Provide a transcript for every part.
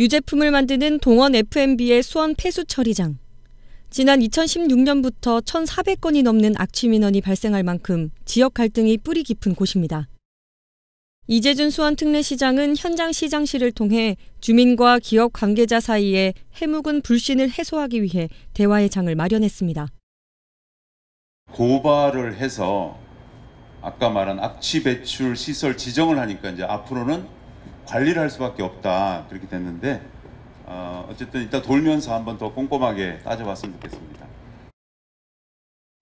유제품을 만드는 동원 FMB의 수원 폐수 처리장. 지난 2016년부터 1,400건이 넘는 악취 민원이 발생할 만큼 지역 갈등이 뿌리 깊은 곳입니다. 이재준 수원특례시장은 현장 시장실을 통해 주민과 기업 관계자 사이에 해묵은 불신을 해소하기 위해 대화의 장을 마련했습니다. 고발을 해서 아까 말한 악취 배출 시설 지정을 하니까 이제 앞으로는 관리를 할 수밖에 없다 그렇게 됐는데 어, 어쨌든 이따 돌면서 한번 더 꼼꼼하게 따져봤으면 좋겠습니다.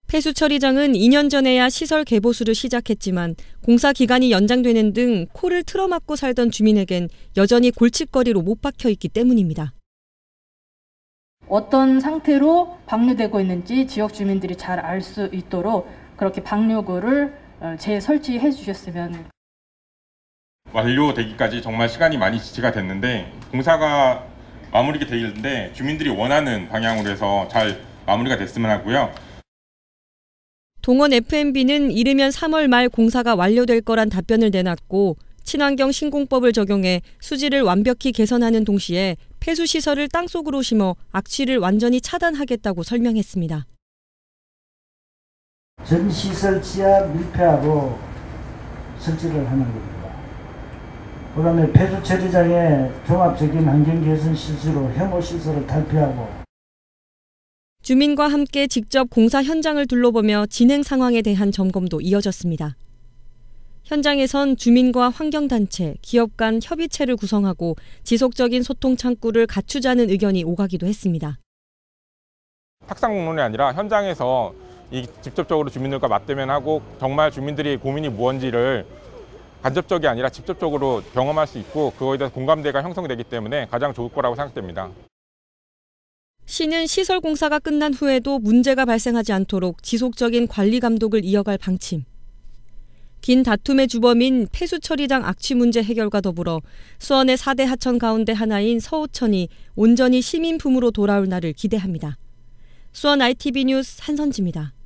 폐수처리장은 2년 전에야 시설 개보수를 시작했지만 공사 기간이 연장되는 등 코를 틀어막고 살던 주민에겐 여전히 골칫거리로 못 박혀 있기 때문입니다. 어떤 상태로 방류되고 있는지 지역 주민들이 잘 알 수 있도록 그렇게 방류구를 어, 재설치해 주셨으면 완료되기까지 정말 시간이 많이 지체가 됐는데 공사가 마무리가 되는데 주민들이 원하는 방향으로 해서 잘 마무리가 됐으면 하고요. 동원 FMB는 이르면 3월 말 공사가 완료될 거란 답변을 내놨고 친환경 신공법을 적용해 수질을 완벽히 개선하는 동시에 폐수 시설을 땅속으로 심어 악취를 완전히 차단하겠다고 설명했습니다. 전 시설 지하 밀폐하고 설치를 하는 겁니다. 그 다음에 배수 처리장의 종합적인 환경개선 실시로 혐오시설을 탈피하고 주민과 함께 직접 공사 현장을 둘러보며 진행 상황에 대한 점검도 이어졌습니다. 현장에선 주민과 환경단체, 기업 간 협의체를 구성하고 지속적인 소통 창구를 갖추자는 의견이 오가기도 했습니다. 탁상공론이 아니라 현장에서 직접적으로 주민들과 맞대면하고 정말 주민들이 고민이 무엇인지를 간접적이 아니라 직접적으로 경험할 수 있고 그거에 대해서 공감대가 형성되기 때문에 가장 좋을 거라고 생각됩니다. 시는 시설 공사가 끝난 후에도 문제가 발생하지 않도록 지속적인 관리 감독을 이어갈 방침. 긴 다툼의 주범인 폐수 처리장 악취 문제 해결과 더불어 수원의 4대 하천 가운데 하나인 서호천이 온전히 시민품으로 돌아올 날을 기대합니다. 수원 ITV 뉴스 한선지입니다.